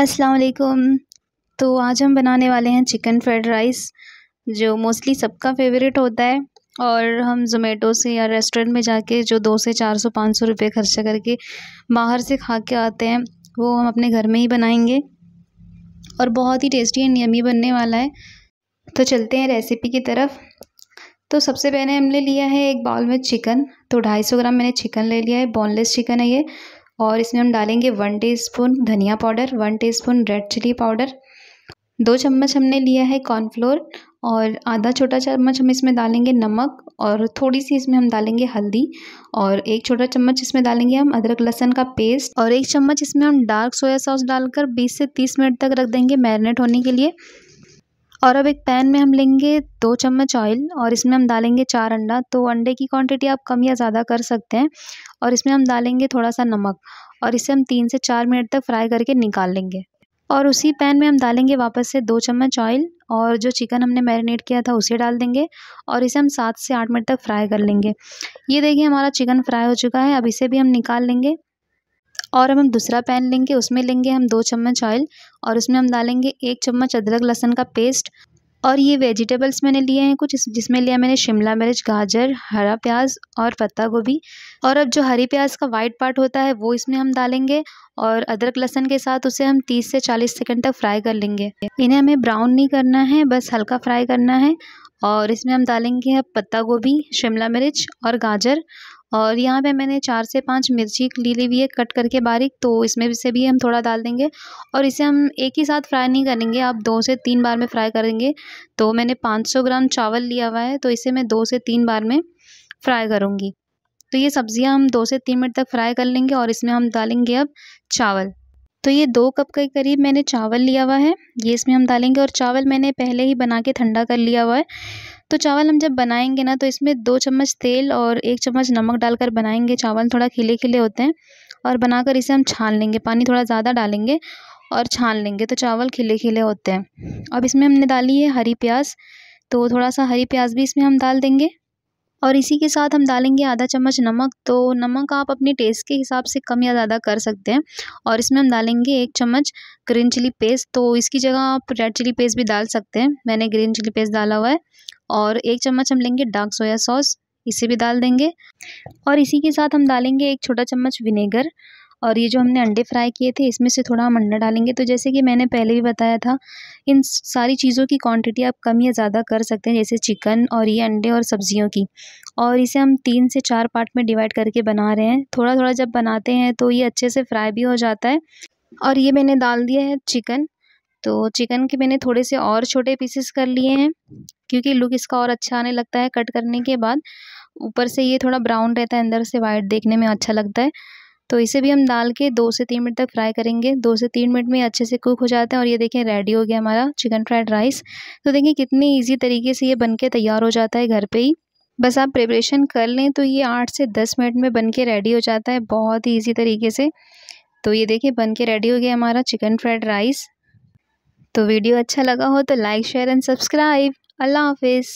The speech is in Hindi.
अस्सलाम वालेकुम तो आज हम बनाने वाले हैं चिकन फ्राइड राइस जो मोस्टली सबका फेवरेट होता है और हम जोमेटो से या रेस्टोरेंट में जाके जो दो से चार सौ पाँच सौ रुपये खर्चा करके बाहर से खा के आते हैं वो हम अपने घर में ही बनाएंगे और बहुत ही टेस्टी एंड नियमी बनने वाला है तो चलते हैं रेसिपी की तरफ तो सबसे पहले हमने लिया है एक बाउल में चिकन तो सौ ग्राम मैंने चिकन ले लिया है बोनलेस चिकन है ये और इसमें हम डालेंगे वन टीस्पून धनिया powder one teaspoon red chilli powder दो चम्मच हमने लिया है कॉर्नफ्लोर और आधा छोटा चम्मच हम इसमें डालेंगे नमक और थोड़ी सी इसमें हम डालेंगे हल्दी और एक छोटा चम्मच इसमें डालेंगे हम अदरक लहसन का पेस्ट और एक चम्मच इसमें हम डार्क सोया सॉस डालकर 20 से 30 मिनट तक रख देंगे मैरिनेट होने के लिए और अब एक पैन में हम लेंगे दो चम्मच ऑयल और इसमें हम डालेंगे चार अंडा तो अंडे की क्वांटिटी आप कम या ज़्यादा कर सकते हैं और इसमें हम डालेंगे थोड़ा सा नमक और इसे हम तीन से चार मिनट तक फ्राई करके निकाल लेंगे और उसी पैन में हम डालेंगे वापस से दो चम्मच ऑयल और जो चिकन हमने मैरिनेट किया था उसे डाल देंगे और इसे हम सात से आठ मिनट तक फ्राई कर लेंगे ये देखिए हमारा चिकन फ्राई हो चुका है अब इसे भी हम निकाल लेंगे और अब हम दूसरा पैन लेंगे उसमें लेंगे हम दो चम्मच ऑयल और उसमें हम डालेंगे एक चम्मच अदरक लहसन का पेस्ट और ये वेजिटेबल्स मैंने लिए हैं कुछ जिसमें लिया मैंने शिमला मिर्च गाजर हरा प्याज और पत्ता गोभी और अब जो हरी प्याज का वाइट पार्ट होता है वो इसमें हम डालेंगे और अदरक लहसन के साथ उसे हम 30 से 40 सेकंड तक फ्राई कर लेंगे इन्हें हमें ब्राउन नहीं करना है बस हल्का फ्राई करना है और इसमें हम डालेंगे अब पत्ता गोभी शिमला मिर्च और गाजर और यहाँ पे मैंने चार से पांच मिर्ची ली ली हुई है कट करके बारीक तो इसमें से भी हम थोड़ा डाल देंगे और इसे हम एक ही साथ फ्राई नहीं करेंगे आप दो से तीन बार में फ्राई करेंगे तो मैंने 500 ग्राम चावल लिया हुआ है तो इसे मैं दो से तीन बार में फ्राई करूँगी तो ये सब्ज़ियाँ हम दो से तीन मिनट तक फ्राई कर लेंगे और इसमें हम डालेंगे अब चावल तो ये दो कप के करीब मैंने चावल लिया हुआ है ये इसमें हम डालेंगे और चावल मैंने पहले ही बना के ठंडा कर लिया हुआ है तो चावल हम जब बनाएंगे ना तो इसमें दो चम्मच तेल और एक चम्मच नमक डालकर बनाएंगे चावल थोड़ा खिले खिले होते हैं और बनाकर इसे हम छान लेंगे पानी थोड़ा ज़्यादा डालेंगे और छान लेंगे तो चावल खिले खिले होते हैं अब इसमें हमने डाली है हरी प्याज तो थोड़ा सा हरी प्याज भी इसमें हम डाल देंगे और इसी के साथ हम डालेंगे आधा चम्मच नमक तो नमक आप अपने टेस्ट के हिसाब से कम या ज़्यादा कर सकते हैं और इसमें हम डालेंगे एक चम्मच ग्रीन चिली पेस्ट तो इसकी जगह आप रेड चिली पेस्ट भी डाल सकते हैं मैंने ग्रीन चिली पेस्ट डाला हुआ है और एक चम्मच हम लेंगे डार्क सोया सॉस इसे भी डाल देंगे और इसी के साथ हम डालेंगे एक छोटा चम्मच विनेगर और ये जो हमने अंडे फ्राई किए थे इसमें से थोड़ा हम अंडा डालेंगे तो जैसे कि मैंने पहले भी बताया था इन सारी चीज़ों की क्वांटिटी आप कम या ज़्यादा कर सकते हैं जैसे चिकन और ये अंडे और सब्जियों की और इसे हम तीन से चार पार्ट में डिवाइड करके बना रहे हैं थोड़ा थोड़ा जब बनाते हैं तो ये अच्छे से फ्राई भी हो जाता है और ये मैंने डाल दिया है चिकन तो चिकन के मैंने थोड़े से और छोटे पीसेस कर लिए हैं क्योंकि लुक इसका और अच्छा आने लगता है कट करने के बाद ऊपर से ये थोड़ा ब्राउन रहता है अंदर से वाइट देखने में अच्छा लगता है तो इसे भी हम डाल के दो से तीन मिनट तक फ्राई करेंगे दो से तीन मिनट में अच्छे से कुक हो जाते हैं और ये देखें रेडी हो गया हमारा चिकन फ्राइड राइस तो देखिए कितने ईजी तरीके से ये बन के तैयार हो जाता है घर पर ही बस आप प्रिपरेशन कर लें तो ये आठ से दस मिनट में बन के रेडी हो जाता है बहुत ही ईजी तरीके से तो ये देखिए बन के रेडी हो गया हमारा चिकन फ्राइड राइस तो वीडियो अच्छा लगा हो तो लाइक शेयर एंड सब्सक्राइब अल्लाह हाफिज़